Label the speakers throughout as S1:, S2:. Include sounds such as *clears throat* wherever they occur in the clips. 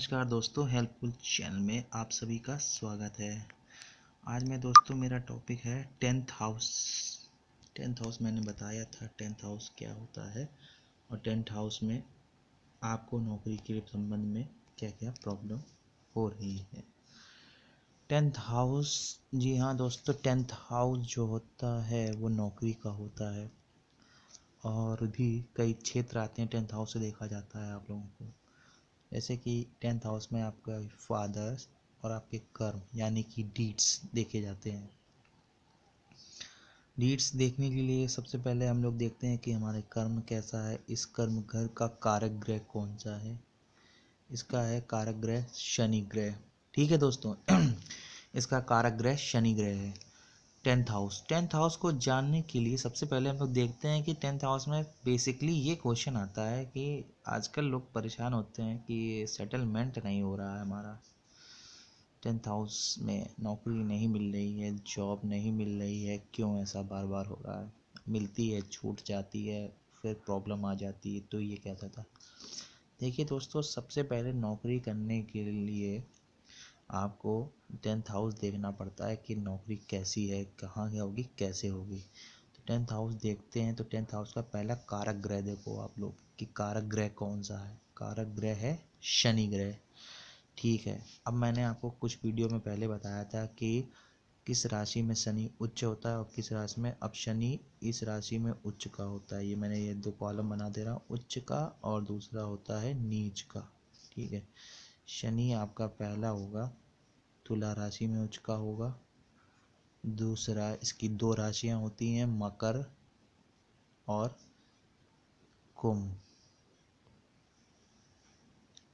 S1: नमस्कार दोस्तों helpful channel में आप सभी का स्वागत है आज मैं दोस्तों मेरा टॉपिक है टेंथ हाउस टेंथ हाउस मैंने बताया था टेंथ हाउस क्या होता है और टेंथ हाउस में आपको नौकरी के संबंध में क्या क्या प्रॉब्लम हो रही है टेंथ हाउस जी हाँ दोस्तों टेंथ हाउस जो होता है वो नौकरी का होता है और भी कई क्षेत्र आते हैं टेंथ हाउस से देखा जाता है आप लोगों को जैसे कि टेंथ हाउस में आपका फादर्स और आपके कर्म यानी कि डीड्स देखे जाते हैं डीड्स देखने के लिए सबसे पहले हम लोग देखते हैं कि हमारे कर्म कैसा है इस कर्म घर का कारक ग्रह कौन सा है इसका है कारक ग्रह शनि ग्रह ठीक है दोस्तों *clears throat* इसका कारक ग्रह शनि ग्रह है टेंथ हाउस टेंथ हाउस को जानने के लिए सबसे पहले हम लोग देखते हैं कि टेंथ हाउस में बेसिकली ये क्वेश्चन आता है कि आजकल लोग परेशान होते हैं कि सेटलमेंट नहीं हो रहा है हमारा टेंथ हाउस में नौकरी नहीं मिल रही है जॉब नहीं मिल रही है क्यों ऐसा बार बार हो रहा है मिलती है छूट जाती है फिर प्रॉब्लम आ जाती है तो ये कहता था देखिए दोस्तों सबसे पहले नौकरी करने के लिए आपको टेंथ हाउस देखना पड़ता है कि नौकरी कैसी है कहाँ क्या होगी कैसे होगी तो टेंथ हाउस देखते हैं तो टेंथ हाउस का पहला कारक ग्रह देखो आप लोग कि कारक ग्रह कौन सा है कारक ग्रह है शनि ग्रह ठीक है अब मैंने आपको कुछ वीडियो में पहले बताया था कि किस राशि में शनि उच्च होता है और किस राशि में अब शनि इस राशि में उच्च का होता है ये मैंने ये दो कॉलम बना दे रहा हूँ उच्च का और दूसरा होता है नीच का ठीक है शनि आपका पहला होगा तुला राशि में उचका होगा दूसरा इसकी दो राशियां होती हैं मकर और कुंभ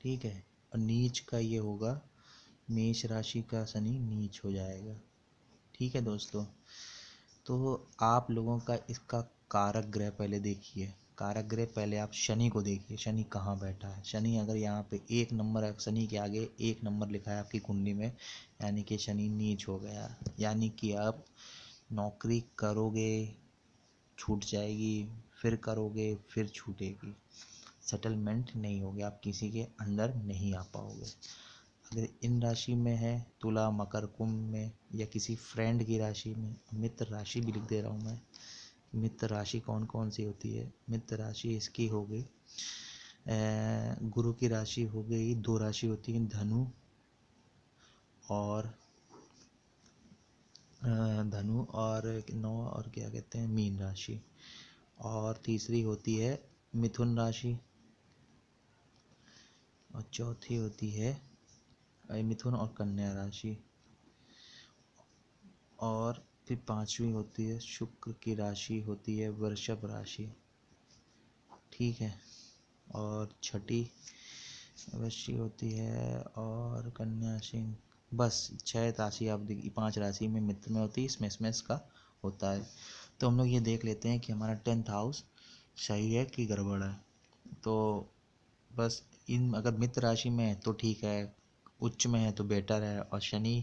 S1: ठीक है और नीच का ये होगा मेष राशि का शनि नीच हो जाएगा ठीक है दोस्तों तो आप लोगों का इसका कारक ग्रह पहले देखिए कारक ग्रह पहले आप शनि को देखिए शनि कहाँ बैठा है शनि अगर यहाँ पे एक नंबर शनि के आगे एक नंबर लिखा है आपकी कुंडली में यानी कि शनि नीच हो गया यानी कि आप नौकरी करोगे छूट जाएगी फिर करोगे फिर छूटेगी सेटलमेंट नहीं होगी आप किसी के अंदर नहीं आ पाओगे अगर इन राशि में है तुला मकर कुंभ में या किसी फ्रेंड की राशि में मित्र राशि भी लिख दे रहा हूँ मैं मित्र राशि कौन कौन सी होती है मित्र राशि इसकी हो गई गुरु की राशि हो गई दो राशि होती है धनु और धनु और नौ और क्या कहते हैं मीन राशि और तीसरी होती है मिथुन राशि और चौथी होती है मिथुन और कन्या राशि और फिर पांचवी होती है शुक्र की राशि होती है वृषभ राशि ठीक है और छठी राशि होती है और कन्या सिंह बस छह राशि आप देखिए पांच राशि में मित्र में होती है इसमें इसमें इसका होता है तो हम लोग ये देख लेते हैं कि हमारा टेंथ हाउस सही है कि गड़बड़ है तो बस इन अगर मित्र राशि में है तो ठीक है उच्च में है तो बेटर है और शनि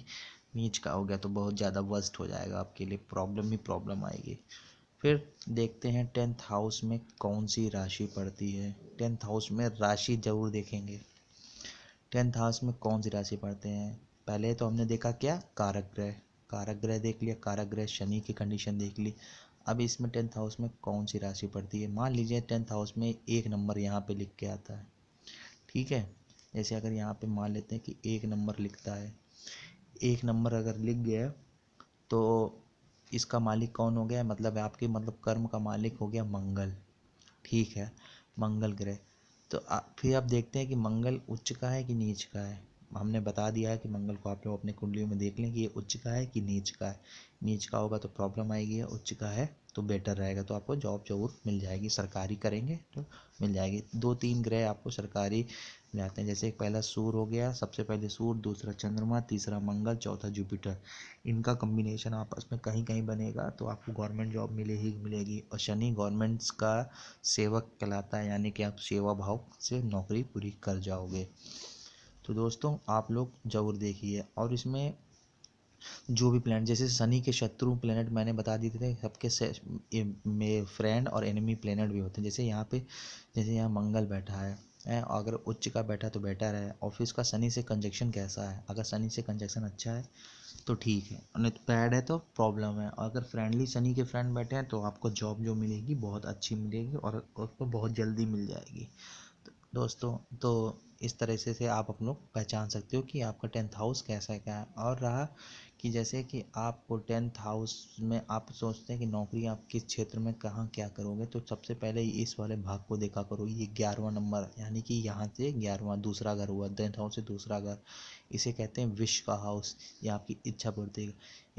S1: नीच का हो गया तो बहुत ज़्यादा वर्स्ट हो जाएगा आपके लिए प्रॉब्लम ही प्रॉब्लम आएगी फिर देखते हैं टेंथ हाउस में कौन सी राशि पड़ती है टेंथ हाउस में राशि जरूर देखेंगे टेंथ हाउस में कौन सी राशि पढ़ते हैं पहले तो हमने देखा क्या कारक ग्रह कारक ग्रह देख लिया कारक ग्रह शनि की कंडीशन देख ली अब इसमें टेंथ हाउस में कौन सी राशि पड़ती है मान लीजिए टेंथ हाउस में एक नंबर यहाँ पे लिख के आता है ठीक है जैसे अगर यहाँ पे मान लेते हैं कि एक नंबर लिखता है एक नंबर अगर लिख गया तो इसका मालिक कौन हो गया मतलब आपके मतलब कर्म का मालिक हो गया मंगल ठीक है मंगल ग्रह तो फिर आप देखते हैं कि मंगल उच्च का है कि नीच का है हमने बता दिया है कि मंगल को आप लोग अपने कुंडली में देख लें कि ये उच्च का है कि नीच का है नीच का होगा तो प्रॉब्लम आएगी या उच्च का है तो बेटर रहेगा तो आपको जॉब जरूर मिल जाएगी सरकारी करेंगे तो मिल जाएगी दो तीन ग्रह आपको सरकारी जाते हैं जैसे पहला सूर्य हो गया सबसे पहले सूर्य दूसरा चंद्रमा तीसरा मंगल चौथा जुपिटर इनका कम्बिनेशन आपस में कहीं कहीं बनेगा तो आपको गवर्नमेंट जॉब मिले ही मिलेगी और शनि गवर्नमेंट्स का सेवक कहलाता है यानी कि आप सेवा भाव से नौकरी पूरी कर जाओगे तो दोस्तों आप लोग ज़रूर देखिए और इसमें जो भी प्लैनेट जैसे शनि के शत्रु प्लानट मैंने बता दिए थे सबके से फ्रेंड और एनिमी प्लैनेट भी होते हैं जैसे यहाँ पे जैसे यहाँ मंगल बैठा है ए अगर उच्च का बैठा तो बेटर है ऑफिस का शनि से कंजक्शन कैसा है अगर शनि से कंजक्शन अच्छा है तो ठीक है नहीं तो पैड है तो प्रॉब्लम है और अगर फ्रेंडली शनि के फ्रेंड बैठे हैं तो आपको जॉब जो मिलेगी बहुत अच्छी मिलेगी और उसको बहुत जल्दी मिल जाएगी तो दोस्तों तो इस तरह से से आप अपनों पहचान सकते हो कि आपका टेंथ हाउस कैसा क्या है और रहा कि जैसे कि आपको टेंथ हाउस में आप सोचते हैं कि नौकरी आप किस क्षेत्र में कहाँ क्या करोगे तो सबसे पहले इस वाले भाग को देखा करो ये ग्यारहवा नंबर यानी कि यहाँ से ग्यारहवा दूसरा घर हुआ टेंथ हाउस से दूसरा घर इसे कहते हैं विश का हाउस ये आपकी इच्छा पूर्ति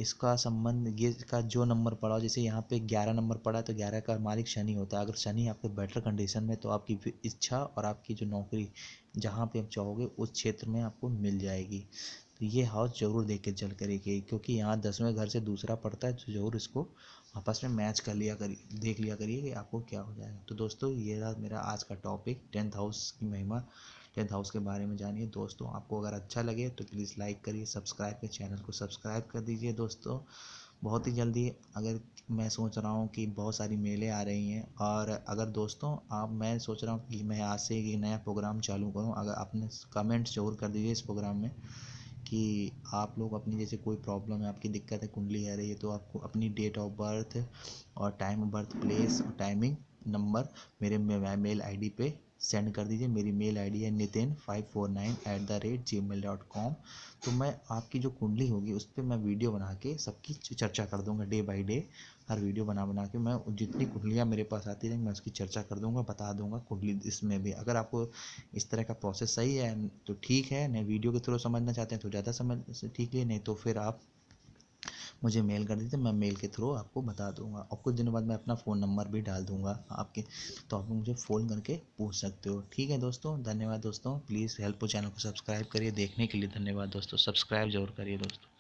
S1: इसका संबंध ये का जो नंबर पड़ा हो जैसे यहाँ पे ग्यारह नंबर पड़ा है तो ग्यारह का मालिक शनि होता है अगर शनि आपके बेटर कंडीशन में तो आपकी इच्छा और आपकी जो नौकरी जहाँ पे आप चाहोगे उस क्षेत्र में आपको मिल जाएगी तो ये हाउस ज़रूर देख के चल करिए क्योंकि यहाँ दसवें घर से दूसरा पड़ता है तो ज़रूर इसको आपस में मैच कर लिया करिए देख लिया करिए कि आपको क्या हो जाएगा तो दोस्तों ये रहा मेरा आज का टॉपिक टेंथ हाउस की महिमा टेंथ हाउस के बारे में जानिए दोस्तों आपको अगर अच्छा लगे तो प्लीज़ लाइक करिए सब्सक्राइब करिए चैनल को सब्सक्राइब कर दीजिए दोस्तों बहुत ही जल्दी अगर मैं सोच रहा हूँ कि बहुत सारी मेलें आ रही हैं और अगर दोस्तों आप मैं सोच रहा हूँ कि मैं आज से ये नया प्रोग्राम चालू करूँ अगर आपने कमेंट जरूर कर दीजिए इस प्रोग्राम में कि आप लोग अपनी जैसे कोई प्रॉब्लम है आपकी दिक्कत है कुंडली आ रही है तो आपको अपनी डेट ऑफ बर्थ और टाइम बर्थ प्लेस और टाइमिंग नंबर मेरे मेल डी पे सेंड कर दीजिए मेरी मेल आईडी है Nitin five four nine eight the rate Gmail dot com तो मैं आपकी जो कुंडली होगी उस पर मैं वीडियो बना के सबकी चर्चा कर दूंगा डे बाय डे हर वीडियो बना बना के मैं जितनी कुंडलियाँ मेरे पास आती रहेंगी मैं उसकी चर्चा कर दूंगा बता दूंगा कुंडली इसमें भी अगर आपको इस तरह का प्रोसेस सही है तो ठीक है नहीं वीडियो के थ्रू समझना चाहते हैं तो ज़्यादा समझ ठीक है नहीं तो फिर आप मुझे मेल कर दीजिए मैं मेल के थ्रू आपको बता दूंगा और कुछ दिनों बाद मैं अपना फ़ोन नंबर भी डाल दूँगा आपके तो आप मुझे फ़ोन करके पूछ सकते हो ठीक है दोस्तों धन्यवाद दोस्तों प्लीज़ हेल्प चैनल को सब्सक्राइब करिए देखने के लिए धन्यवाद दोस्तों सब्सक्राइब जरूर करिए दोस्तों